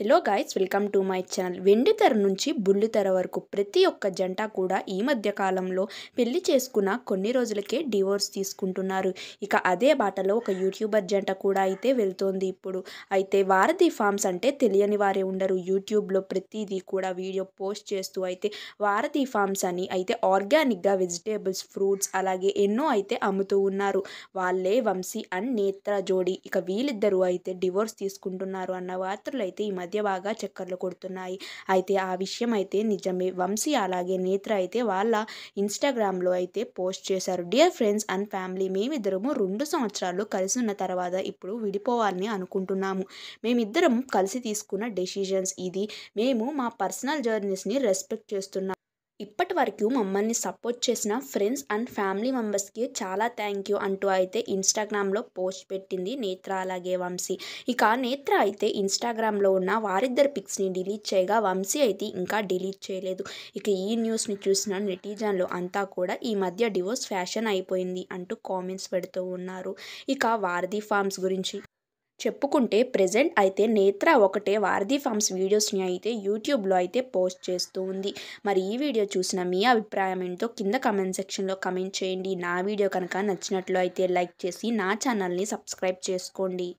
hello guys welcome to my channel వెండితెర నుంచి బుల్లితెర వరకు ప్రతి ఒక్క జంట కూడా ఈ మధ్య కాలంలో పెళ్లి చేసుకున్న కొన్ని రోజులకే డివోర్స్ తీసుకుంటున్నారు ఇక అదే బాటలో ఒక యూట్యూబర్ జంట కూడా అయితే వెళ్తోంది ఇప్పుడు అయితే వారధి ఫామ్స్ అంటే తెలియని వారే ఉండరు యూట్యూబ్లో ప్రతిదీ కూడా వీడియో పోస్ట్ చేస్తూ అయితే వారధి ఫామ్స్ అని అయితే ఆర్గానిక్గా వెజిటేబుల్స్ ఫ్రూట్స్ అలాగే ఎన్నో అయితే అమ్ముతూ ఉన్నారు వాళ్ళే వంశీ అండ్ నేత్ర జోడి ఇక వీళ్ళిద్దరూ అయితే డివోర్స్ తీసుకుంటున్నారు అన్న వార్తలు అయితే ఈ మధ్య బాగా చక్కర్లు కొడుతున్నాయి అయితే ఆ విషయం అయితే నిజమే వంశీ అలాగే నేత్ర అయితే వాళ్ళ ఇన్స్టాగ్రామ్లో అయితే పోస్ట్ చేశారు డియర్ ఫ్రెండ్స్ అండ్ ఫ్యామిలీ మేమిద్దరము రెండు సంవత్సరాలు కలిసి ఉన్న తర్వాత ఇప్పుడు విడిపోవాలని అనుకుంటున్నాము మేమిద్దరం కలిసి తీసుకున్న డెసిషన్స్ ఇది మేము మా పర్సనల్ జర్నీస్ని రెస్పెక్ట్ చేస్తున్నాం ఇప్పటి వరకు మమ్మల్ని సపోర్ట్ చేసిన ఫ్రెండ్స్ అండ్ ఫ్యామిలీ మెంబర్స్కి చాలా థ్యాంక్ యూ అంటూ అయితే ఇన్స్టాగ్రామ్లో పోస్ట్ పెట్టింది నేత్ర అలాగే వంశీ ఇక నేత్ర అయితే ఇన్స్టాగ్రామ్లో ఉన్న వారిద్దరి పిక్స్ని డిలీట్ చేయగా వంశీ అయితే ఇంకా డిలీట్ చేయలేదు ఇక ఈ న్యూస్ని చూసిన నెటిజన్లు అంతా కూడా ఈ మధ్య డివోర్స్ ఫ్యాషన్ అయిపోయింది అంటూ కామెంట్స్ పెడుతూ ఉన్నారు ఇక వారధి ఫార్మ్స్ గురించి చెప్పుకుంటే ప్రజెంట్ అయితే నేత్ర ఒకటే వారధి ఫామ్స్ వీడియోస్ని అయితే యూట్యూబ్లో అయితే పోస్ట్ చేస్తూ ఉంది మరి ఈ వీడియో చూసిన మీ అభిప్రాయం ఏంటో కింద కమెంట్ సెక్షన్లో కమెంట్ చేయండి నా వీడియో కనుక నచ్చినట్లు అయితే లైక్ చేసి నా ఛానల్ని సబ్స్క్రైబ్ చేసుకోండి